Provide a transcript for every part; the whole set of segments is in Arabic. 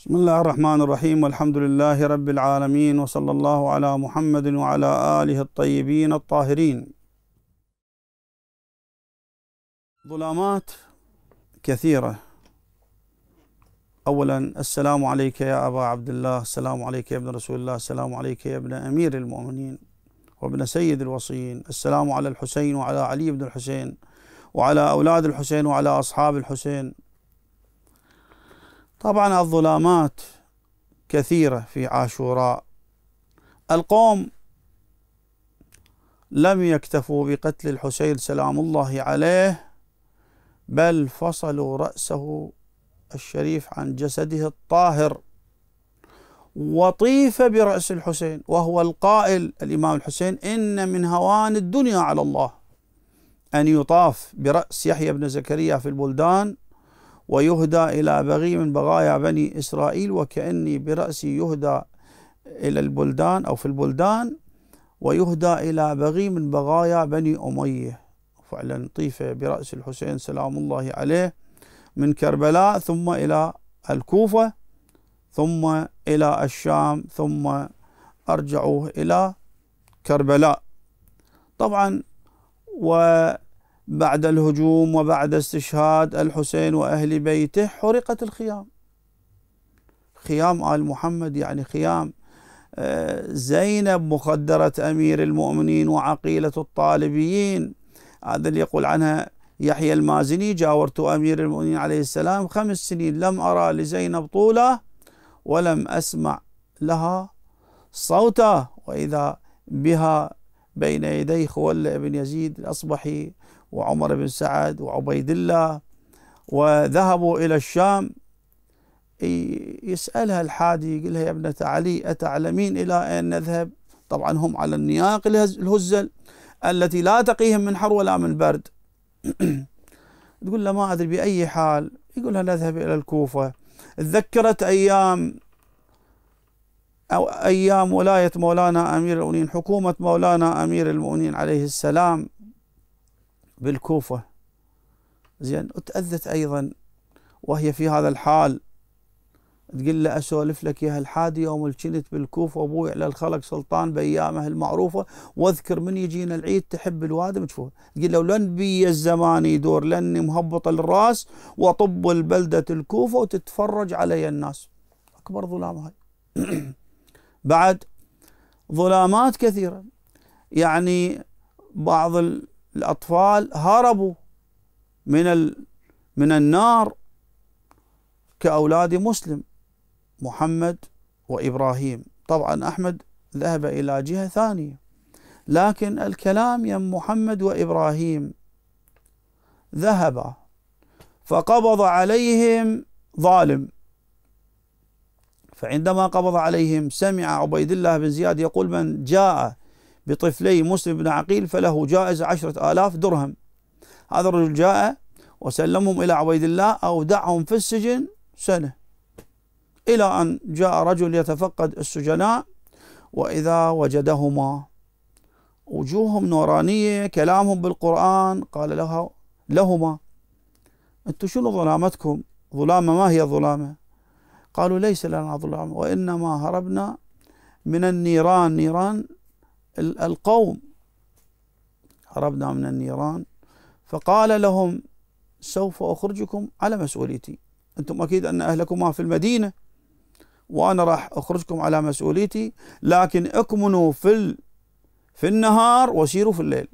بسم الله الرحمن الرحيم والحمد لله رب العالمين وصلى الله على محمد وعلى آله الطيبين الطاهرين ظلامات كثيرة أولا السلام عليك يا أبا عبد الله السلام عليك يا ابن رسول الله السلام عليك يا ابن أمير المؤمنين وابن سيد الوصيين السلام على الحسين وعلى علي بن الحسين وعلى أولاد الحسين وعلى أصحاب الحسين طبعا الظلامات كثيرة في عاشوراء القوم لم يكتفوا بقتل الحسين سلام الله عليه بل فصلوا رأسه الشريف عن جسده الطاهر وطيف برأس الحسين وهو القائل الإمام الحسين إن من هوان الدنيا على الله أن يطاف برأس يحيى بن زكريا في البلدان ويهدى إلى بغي من بغايا بني إسرائيل وكأني برأسي يهدى إلى البلدان أو في البلدان ويهدى إلى بغي من بغايا بني أمية فعلا طيفة برأس الحسين سلام الله عليه من كربلاء ثم إلى الكوفة ثم إلى الشام ثم أرجعوه إلى كربلاء طبعا و بعد الهجوم وبعد استشهاد الحسين وأهل بيته حرقت الخيام خيام آل محمد يعني خيام آه، زينب مخدرة أمير المؤمنين وعقيلة الطالبيين هذا اللي يقول عنها يحيى المازني جاورت أمير المؤمنين عليه السلام خمس سنين لم أرى لزينب طولة ولم أسمع لها صوتا وإذا بها بين يدي خولة بن يزيد الأصبحي وعمر بن سعد وعبيد الله وذهبوا إلى الشام يسألها الحادي يقول لها يا ابنة علي أتعلمين إلى أين نذهب طبعا هم على النياق الهزل التي لا تقيهم من حر ولا من برد تقول له ما أدري بأي حال يقول لها نذهب إلى الكوفة تذكرت أيام أو أيام ولاية مولانا أمير المؤمنين حكومة مولانا أمير المؤمنين عليه السلام بالكوفة زين وتأذت أيضا وهي في هذا الحال تقول له اسولف لك يا الحادي يوم الجنت بالكوفه ابوي على الخلق سلطان بايامه المعروفه واذكر من يجينا العيد تحب الوادم تشوفه تقول له لن بي الزمان يدور لاني مهبط الراس واطب البلده الكوفه وتتفرج علي الناس اكبر ظلام هاي بعد ظلامات كثيره يعني بعض الأطفال هربوا من من النار كأولاد مسلم محمد وإبراهيم طبعا أحمد ذهب إلى جهة ثانية لكن الكلام يم محمد وإبراهيم ذهبا فقبض عليهم ظالم فعندما قبض عليهم سمع عبيد الله بن زياد يقول من جاء بطفلي مسلم بن عقيل فله جائزة عشرة آلاف درهم هذا الرجل جاء وسلمهم إلى عبيد الله أودعهم في السجن سنة إلى أن جاء رجل يتفقد السجناء وإذا وجدهما وجوههم نورانية كلامهم بالقرآن قال لها لهما أنتم شنو ظلامتكم ظلامة ما هي ظلامة قالوا ليس لنا ظلام وإنما هربنا من النيران نيران القوم هربنا من النيران فقال لهم سوف أخرجكم على مسؤوليتي أنتم أكيد أن أهلكما في المدينة وأنا راح أخرجكم على مسؤوليتي لكن اكمنوا في في النهار وسيروا في الليل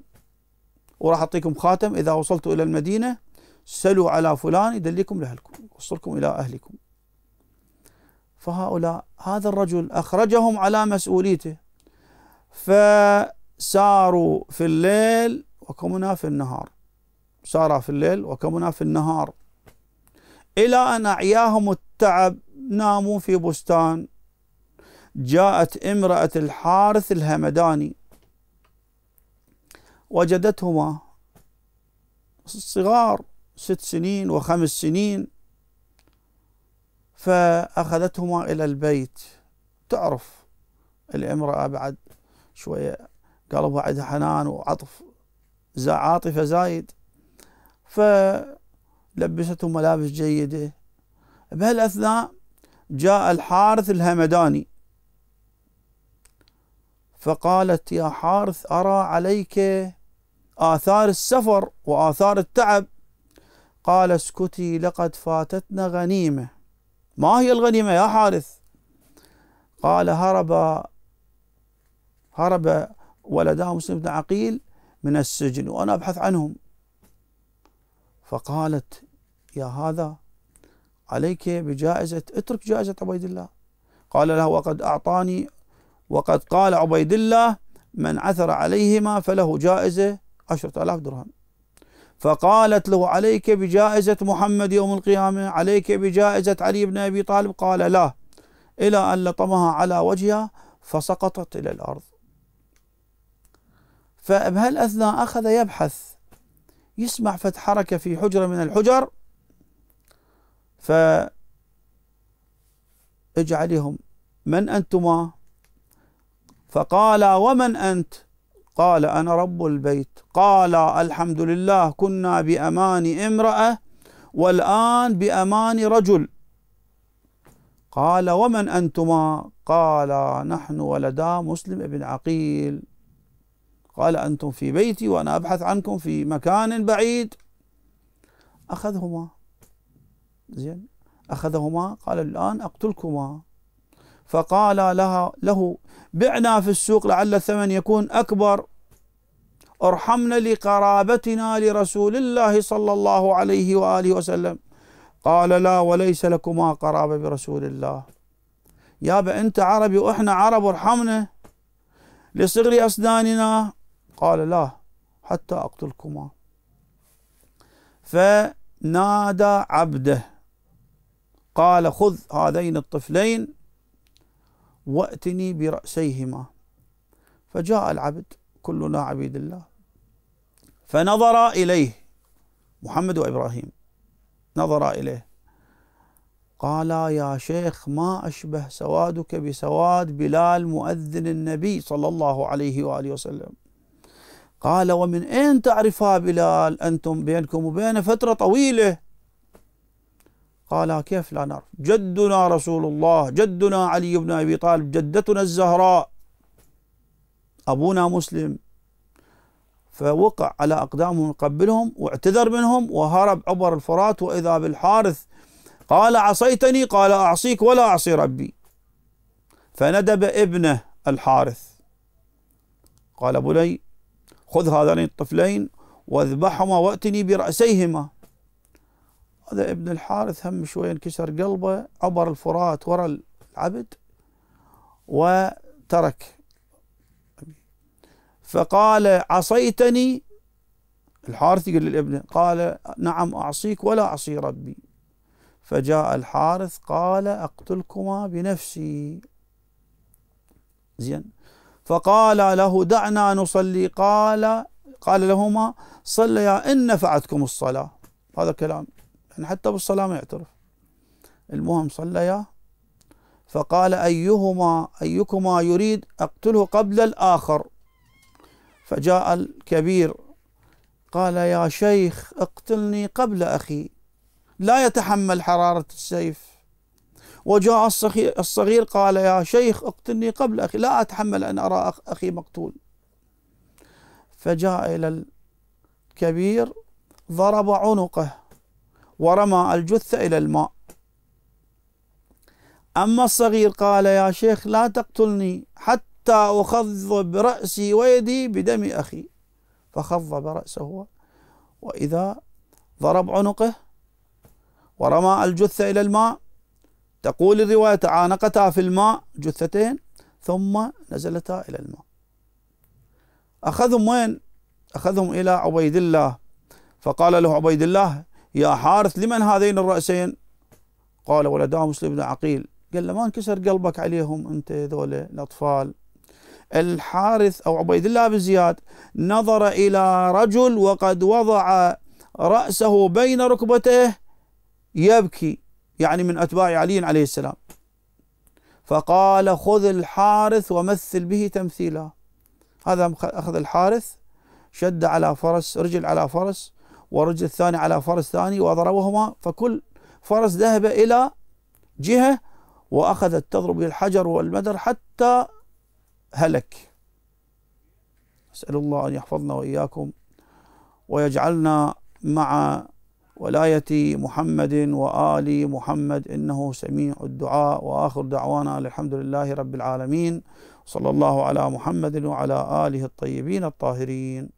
وراح أعطيكم خاتم إذا وصلتوا إلى المدينة سلوا على فلان يدليكم لأهلكم يوصلكم إلى أهلكم فهؤلاء هذا الرجل أخرجهم على مسؤوليته فساروا في الليل وكمنا في النهار سارا في الليل وكمنا في النهار إلى أن أعياهم التعب ناموا في بستان جاءت امرأة الحارث الهمداني وجدتهما صغار ست سنين وخمس سنين فأخذتهما إلى البيت تعرف الامرأة بعد شوية قلبها عندها حنان وعطف عاطفة زايد فلبسته ملابس جيدة بهالأثناء جاء الحارث الهمداني فقالت يا حارث أرى عليك آثار السفر وآثار التعب قال اسكتي لقد فاتتنا غنيمة ما هي الغنيمة يا حارث قال هرب هرب ولداه مسلم بن عقيل من السجن وأنا أبحث عنهم فقالت يا هذا عليك بجائزة اترك جائزة عبيد الله قال له وقد أعطاني وقد قال عبيد الله من عثر عليهما فله جائزة عشرة آلاف درهم فقالت له عليك بجائزة محمد يوم القيامة عليك بجائزة علي بن أبي طالب قال لا إلى أن لطمها على وجهها فسقطت إلى الأرض فبهالأثناء أخذ يبحث يسمع فتح حركه في حجرة من الحجر ف اجعلهم من أنتما فقال ومن أنت قال أنا رب البيت قال الحمد لله كنا بأمان امرأة والآن بأمان رجل قال ومن أنتما قال نحن ولدا مسلم بن عقيل قال أنتم في بيتي وأنا أبحث عنكم في مكان بعيد أخذهما زين أخذهما قال الآن أقتلكما فقال لها له بعنا في السوق لعل الثمن يكون أكبر ارحمنا لقرابتنا لرسول الله صلى الله عليه وآله وسلم قال لا وليس لكما قرابة برسول الله يابا أنت عربي وإحنا عرب ارحمنا لصغر أسناننا قال لا حتى أقتلكما فنادى عبده قال خذ هذين الطفلين وأتني برأسيهما فجاء العبد كلنا عبيد الله فنظر إليه محمد وإبراهيم نظر إليه قال يا شيخ ما أشبه سوادك بسواد بلال مؤذن النبي صلى الله عليه وآله وسلم قال ومن أين تعرفها بلال أنتم بينكم وبينه فترة طويلة قال كيف لا نعرف جدنا رسول الله جدنا علي بن أبي طالب جدتنا الزهراء أبونا مسلم فوقع على أقدامهم قبلهم واعتذر منهم وهرب عبر الفرات وإذا بالحارث قال عصيتني قال أعصيك ولا أعصي ربي فندب ابنه الحارث قال بني خذ هذين الطفلين واذبحهما واتني برأسيهما هذا ابن الحارث هم شوية انكسر قلبه عبر الفرات ورا العبد وترك فقال عصيتني الحارث يقول للابن قال نعم أعصيك ولا أعصي ربي فجاء الحارث قال أقتلكما بنفسي زين فقال له دعنا نصلي قال قال لهما صليا إن نفعتكم الصلاة هذا كلام يعني حتى بالصلاة ما يعترف المهم صليا فقال أيهما أيكما يريد أقتله قبل الآخر فجاء الكبير قال يا شيخ اقتلني قبل أخي لا يتحمل حرارة السيف وجاء الصغير قال يا شيخ اقتلني قبل أخي لا أتحمل أن أرى أخي مقتول فجاء إلى الكبير ضرب عنقه ورمى الجثة إلى الماء أما الصغير قال يا شيخ لا تقتلني حتى أخضب رأسي ويدي بدم أخي فخضب رأسه وإذا ضرب عنقه ورمى الجثة إلى الماء تقول الرواية تعانقتا في الماء جثتين ثم نزلتا إلى الماء أخذهم وين؟ أخذهم إلى عبيد الله فقال له عبيد الله يا حارث لمن هذين الرأسين؟ قال ولداه مسلم بن عقيل قال له ما انكسر قلبك عليهم أنت ذولا الأطفال الحارث أو عبيد الله بن زياد نظر إلى رجل وقد وضع رأسه بين ركبتيه يبكي يعني من أتباع علي عليه السلام فقال خذ الحارث ومثل به تمثيلا هذا أخذ الحارث شد على فرس رجل على فرس ورجل الثاني على فرس ثاني وضربهما فكل فرس ذهب إلى جهة وأخذت تضرب الحجر والمدر حتى هلك أسأل الله أن يحفظنا وإياكم ويجعلنا مع ولاية محمد وآل محمد إنه سميع الدعاء وآخر دعوانا الحمد لله رب العالمين صلى الله على محمد وعلى آله الطيبين الطاهرين